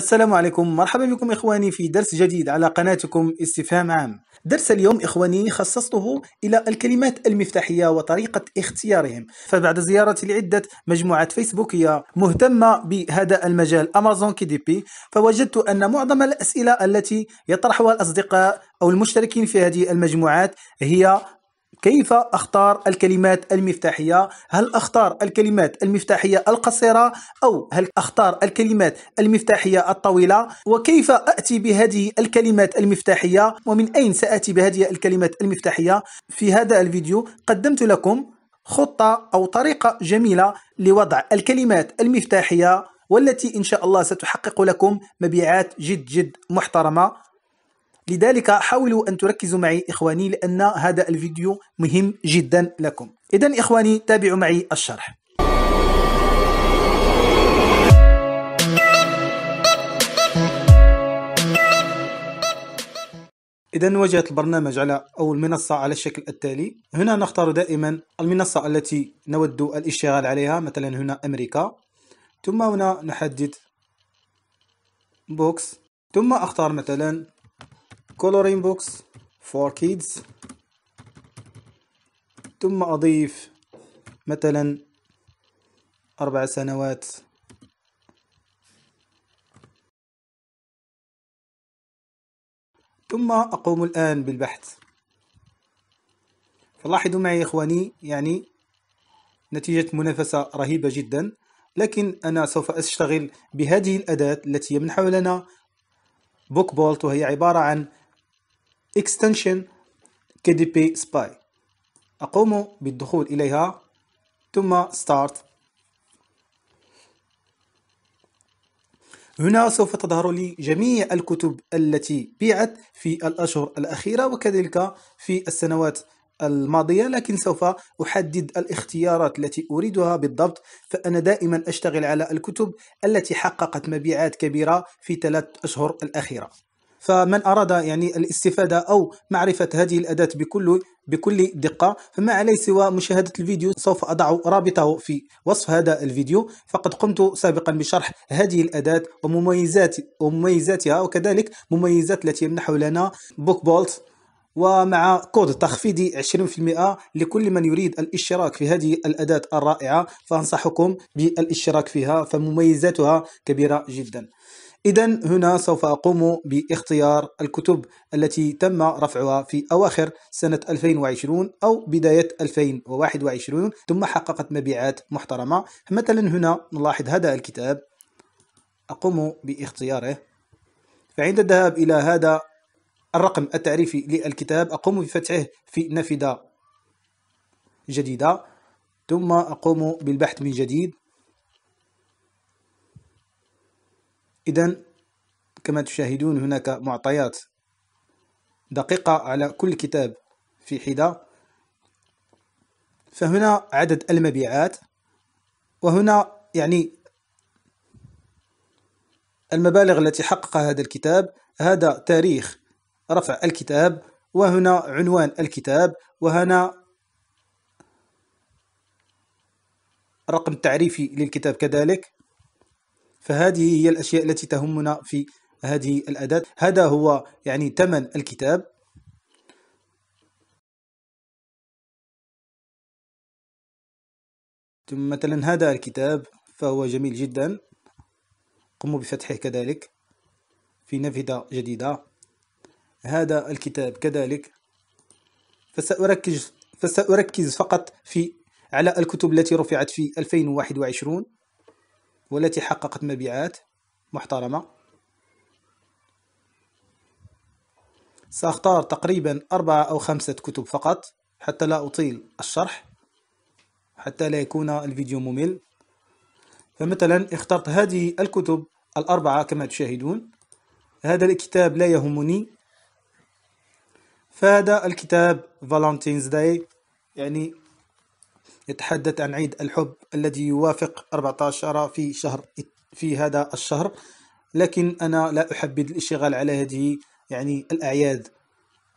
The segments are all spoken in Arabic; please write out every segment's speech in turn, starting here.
السلام عليكم مرحبا بكم إخواني في درس جديد على قناتكم استفهام عام درس اليوم إخواني خصصته إلى الكلمات المفتاحية وطريقة اختيارهم فبعد زيارة لعدة مجموعات فيسبوكية مهتمة بهذا المجال أمازون كي دي بي فوجدت أن معظم الأسئلة التي يطرحها الأصدقاء أو المشتركين في هذه المجموعات هي كيف أختار الكلمات المفتاحية؟ هل أختار الكلمات المفتاحية القصيرة أو هل أختار الكلمات المفتاحية الطويلة؟ وكيف أأتي بهذه الكلمات المفتاحية؟ ومن أين سأتي بهذه الكلمات المفتاحية؟ في هذا الفيديو قدمت لكم خطة أو طريقة جميلة لوضع الكلمات المفتاحية والتي إن شاء الله ستحقق لكم مبيعات جد جد محترمة لذلك حاولوا أن تركزوا معي إخواني لأن هذا الفيديو مهم جدا لكم إذا إخواني تابعوا معي الشرح إذا واجهة البرنامج على أو المنصة على الشكل التالي هنا نختار دائما المنصة التي نود الاشتغال عليها مثلا هنا أمريكا ثم هنا نحدد بوكس ثم أختار مثلا coloring books for kids ثم أضيف مثلا أربع سنوات ثم أقوم الآن بالبحث فلاحظوا معي يا إخواني يعني نتيجة منافسة رهيبة جدا لكن أنا سوف أشتغل بهذه الأداة التي يمنحها لنا بوك بولت وهي عبارة عن extension KDP spy أقوم بالدخول إليها ثم start هنا سوف تظهر لي جميع الكتب التي بيعت في الأشهر الأخيرة وكذلك في السنوات الماضية لكن سوف أحدد الاختيارات التي أريدها بالضبط فأنا دائما أشتغل على الكتب التي حققت مبيعات كبيرة في ثلاث أشهر الأخيرة فمن أراد يعني الاستفادة أو معرفة هذه الأداة بكل بكل دقة فما عليه سوى مشاهدة الفيديو سوف أضع رابطه في وصف هذا الفيديو فقد قمت سابقا بشرح هذه الأداة ومميزات ومميزاتها وكذلك مميزات التي يمنحها لنا بوك بولت ومع كود تخفيضي 20% لكل من يريد الاشتراك في هذه الأداة الرائعة فأنصحكم بالاشتراك فيها فمميزاتها كبيرة جدا إذا هنا سوف أقوم باختيار الكتب التي تم رفعها في أواخر سنة 2020 أو بداية 2021 ثم حققت مبيعات محترمة مثلا هنا نلاحظ هذا الكتاب أقوم باختياره فعند الذهاب إلى هذا الرقم التعريفي للكتاب أقوم بفتحه في نافذة جديدة ثم أقوم بالبحث من جديد إذا كما تشاهدون هناك معطيات دقيقة على كل كتاب في حدة فهنا عدد المبيعات وهنا يعني المبالغ التي حقق هذا الكتاب هذا تاريخ رفع الكتاب وهنا عنوان الكتاب وهنا رقم تعريفي للكتاب كذلك فهذه هي الأشياء التي تهمنا في هذه الأداة هذا هو يعني ثمن الكتاب ثم مثلا هذا الكتاب فهو جميل جدا قم بفتحه كذلك في نافذة جديدة هذا الكتاب كذلك فسأركز فسأركز فقط في على الكتب التي رفعت في 2021 والتي حققت مبيعات محترمة سأختار تقريبا أربعة أو خمسة كتب فقط حتى لا أطيل الشرح حتى لا يكون الفيديو ممل فمثلا اخترت هذه الكتب الأربعة كما تشاهدون هذا الكتاب لا يهمني فهذا الكتاب فالنتينز داي يعني يتحدث عن عيد الحب الذي يوافق 14 في شهر في هذا الشهر لكن أنا لا أحبذ الاشتغال على هذه يعني الأعياد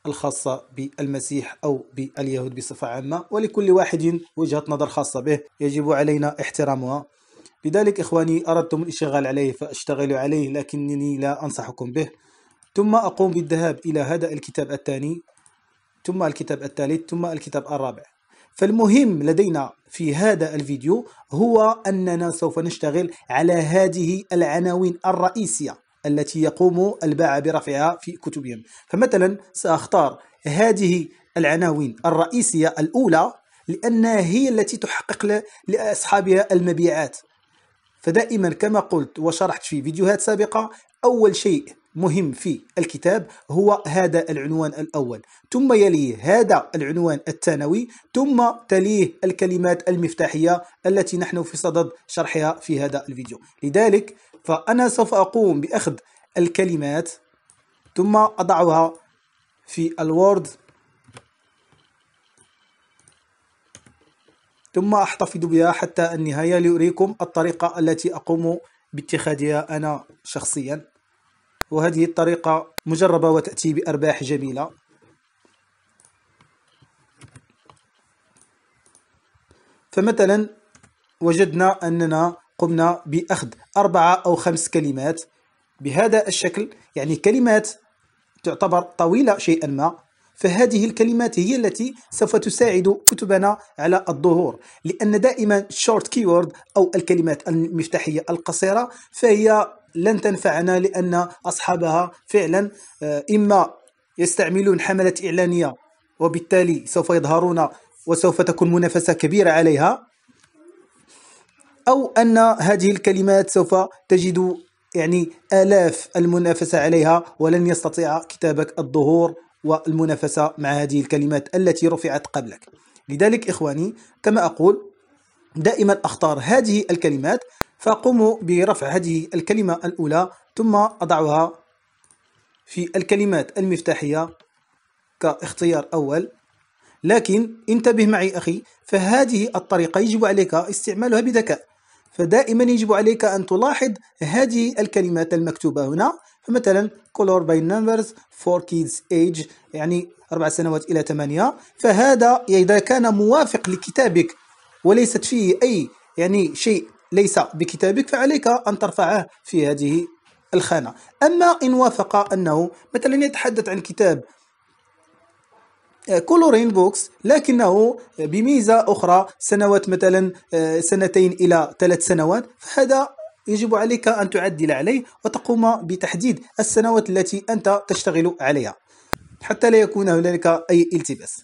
الخاصة بالمسيح أو باليهود بصفة عامة ولكل واحد وجهة نظر خاصة به يجب علينا احترامها لذلك إخواني أردتم الاشتغال عليه فاشتغلوا عليه لكنني لا أنصحكم به ثم أقوم بالذهاب إلى هذا الكتاب الثاني ثم الكتاب الثالث ثم الكتاب الرابع فالمهم لدينا في هذا الفيديو هو أننا سوف نشتغل على هذه العناوين الرئيسية التي يقوم الباعة برفعها في كتبهم فمثلا سأختار هذه العناوين الرئيسية الأولى لأنها هي التي تحقق لأصحابها المبيعات فدائما كما قلت وشرحت في فيديوهات سابقة أول شيء مهم في الكتاب هو هذا العنوان الأول ثم يليه هذا العنوان الثانوي ثم تليه الكلمات المفتاحية التي نحن في صدد شرحها في هذا الفيديو لذلك فأنا سوف أقوم بأخذ الكلمات ثم أضعها في الوورد ثم أحتفظ بها حتى النهاية لأريكم الطريقة التي أقوم باتخاذها أنا شخصياً وهذه الطريقة مجربة وتأتي بأرباح جميلة فمثلا وجدنا أننا قمنا بأخذ أربعة أو خمس كلمات بهذا الشكل يعني كلمات تعتبر طويلة شيئا ما فهذه الكلمات هي التي سوف تساعد كتبنا على الظهور لأن دائما short keyword أو الكلمات المفتاحية القصيرة فهي لن تنفعنا لأن أصحابها فعلا آه، إما يستعملون حملة إعلانية وبالتالي سوف يظهرون وسوف تكون منافسة كبيرة عليها أو أن هذه الكلمات سوف تجد يعني آلاف المنافسة عليها ولن يستطيع كتابك الظهور والمنافسة مع هذه الكلمات التي رفعت قبلك لذلك إخواني كما أقول دائما أختار هذه الكلمات فأقوم برفع هذه الكلمة الأولى ثم أضعها في الكلمات المفتاحية كاختيار أول لكن انتبه معي أخي فهذه الطريقة يجب عليك استعمالها بذكاء فدائما يجب عليك أن تلاحظ هذه الكلمات المكتوبة هنا فمثلا color by numbers for kids age يعني أربع سنوات إلى ثمانية فهذا إذا كان موافق لكتابك وليست فيه أي يعني شيء ليس بكتابك فعليك أن ترفعه في هذه الخانة أما إن وافق أنه مثلا يتحدث عن كتاب كولورين آه، بوكس لكنه بميزة أخرى سنوات مثلا آه، سنتين إلى ثلاث سنوات فهذا يجب عليك أن تعدل عليه وتقوم بتحديد السنوات التي أنت تشتغل عليها حتى لا يكون هنالك أي التباس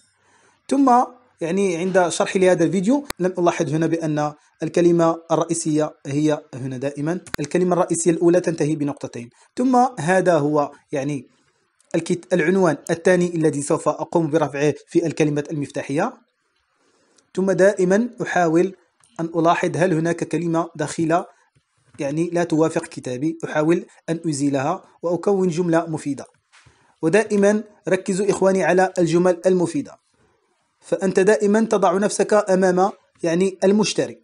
ثم يعني عند شرحي لهذا الفيديو لم ألاحظ هنا بأن الكلمة الرئيسية هي هنا دائما الكلمة الرئيسية الأولى تنتهي بنقطتين ثم هذا هو يعني العنوان الثاني الذي سوف أقوم برفعه في الكلمة المفتاحية ثم دائما أحاول أن ألاحظ هل هناك كلمة داخلة يعني لا توافق كتابي أحاول أن أزيلها وأكون جملة مفيدة ودائما ركزوا إخواني على الجمل المفيدة فأنت دائما تضع نفسك أمام يعني المشتري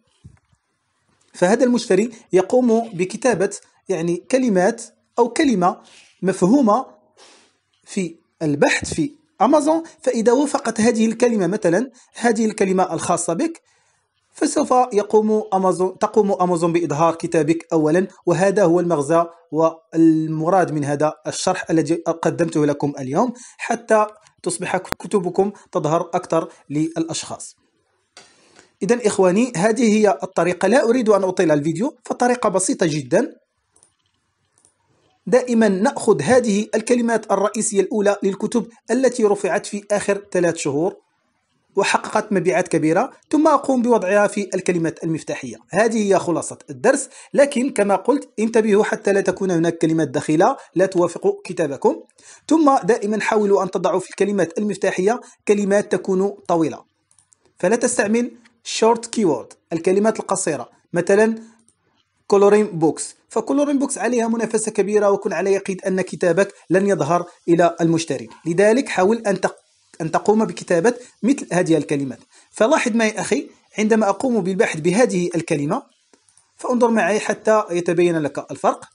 فهذا المشتري يقوم بكتابة يعني كلمات أو كلمة مفهومة في البحث في أمازون فإذا وافقت هذه الكلمة مثلا هذه الكلمة الخاصة بك فسوف يقوم أمازون تقوم أمازون بإظهار كتابك أولا وهذا هو المغزى والمراد من هذا الشرح الذي قدمته لكم اليوم حتى تصبح كتبكم تظهر أكثر للأشخاص إذا إخواني هذه هي الطريقة لا أريد أن أطيل الفيديو فطريقة بسيطة جدا دائما نأخذ هذه الكلمات الرئيسية الأولى للكتب التي رفعت في آخر ثلاث شهور وحققت مبيعات كبيرة ثم أقوم بوضعها في الكلمات المفتاحية هذه هي خلاصة الدرس لكن كما قلت انتبهوا حتى لا تكون هناك كلمات داخلة لا توافق كتابكم ثم دائما حاولوا أن تضعوا في الكلمات المفتاحية كلمات تكون طويلة فلا تستعمل short keyword الكلمات القصيرة مثلا coloring بوكس فكلورين بوكس عليها منافسة كبيرة وكن على يقين أن كتابك لن يظهر إلى المشتري لذلك حاول أن أن تقوم بكتابة مثل هذه الكلمات فلاحظ معي أخي عندما أقوم بالبحث بهذه الكلمة فانظر معي حتى يتبين لك الفرق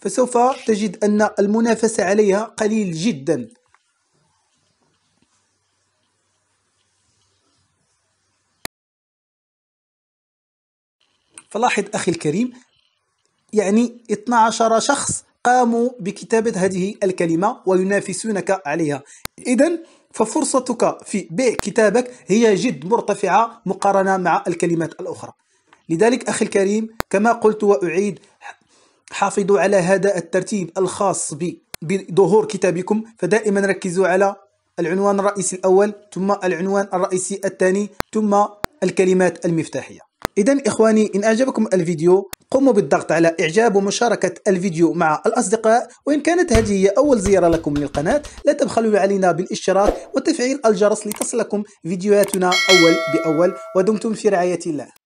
فسوف تجد أن المنافسة عليها قليل جدا فلاحظ أخي الكريم يعني 12 شخص قاموا بكتابة هذه الكلمة وينافسونك عليها إذا ففرصتك في بيع كتابك هي جد مرتفعة مقارنة مع الكلمات الأخرى لذلك أخي الكريم كما قلت وأعيد حافظوا على هذا الترتيب الخاص بظهور كتابكم فدائما ركزوا على العنوان الرئيسي الأول ثم العنوان الرئيسي الثاني ثم الكلمات المفتاحية إذا إخواني إن أعجبكم الفيديو قوموا بالضغط على إعجاب ومشاركة الفيديو مع الأصدقاء وإن كانت هذه هي أول زيارة لكم للقناة لا تبخلوا علينا بالاشتراك وتفعيل الجرس لتصلكم فيديوهاتنا أول بأول ودمتم في رعاية الله